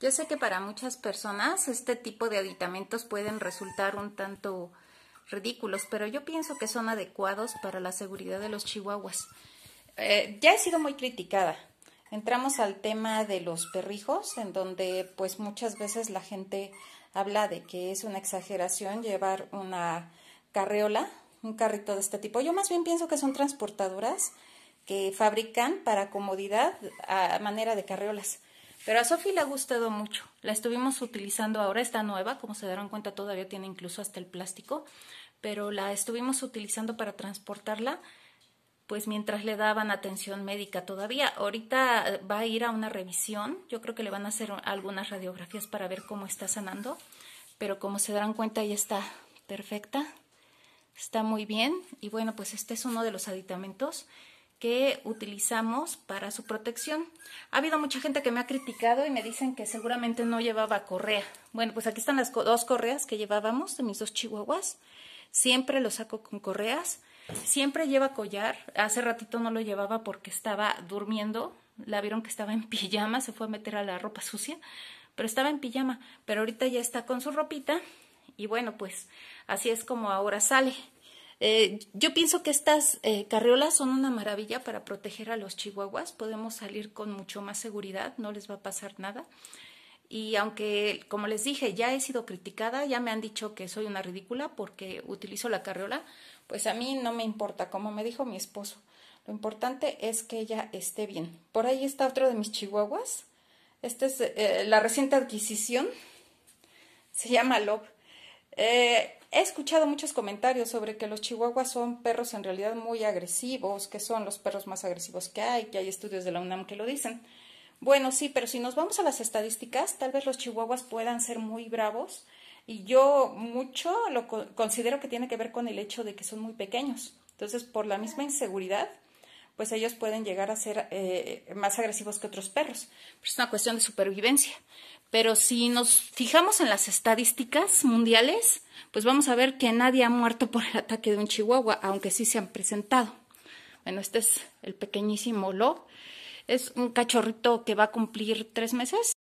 Yo sé que para muchas personas este tipo de aditamentos pueden resultar un tanto ridículos, pero yo pienso que son adecuados para la seguridad de los chihuahuas. Eh, ya he sido muy criticada. Entramos al tema de los perrijos, en donde pues muchas veces la gente habla de que es una exageración llevar una carreola, un carrito de este tipo. Yo más bien pienso que son transportadoras que fabrican para comodidad a manera de carreolas. Pero a Sofi le ha gustado mucho. La estuvimos utilizando ahora, está nueva, como se darán cuenta todavía tiene incluso hasta el plástico, pero la estuvimos utilizando para transportarla pues mientras le daban atención médica todavía. Ahorita va a ir a una revisión, yo creo que le van a hacer algunas radiografías para ver cómo está sanando, pero como se darán cuenta ya está perfecta, está muy bien y bueno, pues este es uno de los aditamentos que utilizamos para su protección. Ha habido mucha gente que me ha criticado y me dicen que seguramente no llevaba correa. Bueno, pues aquí están las dos correas que llevábamos de mis dos chihuahuas. Siempre lo saco con correas. Siempre lleva collar. Hace ratito no lo llevaba porque estaba durmiendo. La vieron que estaba en pijama, se fue a meter a la ropa sucia, pero estaba en pijama. Pero ahorita ya está con su ropita y bueno, pues así es como ahora sale. Eh, yo pienso que estas eh, carriolas son una maravilla para proteger a los chihuahuas. Podemos salir con mucho más seguridad, no les va a pasar nada. Y aunque, como les dije, ya he sido criticada, ya me han dicho que soy una ridícula porque utilizo la carriola, pues a mí no me importa, como me dijo mi esposo. Lo importante es que ella esté bien. Por ahí está otro de mis chihuahuas. Esta es eh, la reciente adquisición. Se llama Love. Eh, He escuchado muchos comentarios sobre que los chihuahuas son perros en realidad muy agresivos, que son los perros más agresivos que hay, que hay estudios de la UNAM que lo dicen. Bueno, sí, pero si nos vamos a las estadísticas, tal vez los chihuahuas puedan ser muy bravos y yo mucho lo considero que tiene que ver con el hecho de que son muy pequeños. Entonces, por la misma inseguridad, pues ellos pueden llegar a ser eh, más agresivos que otros perros. es una cuestión de supervivencia. Pero si nos fijamos en las estadísticas mundiales, pues vamos a ver que nadie ha muerto por el ataque de un chihuahua, aunque sí se han presentado. Bueno, este es el pequeñísimo Lo. Es un cachorrito que va a cumplir tres meses.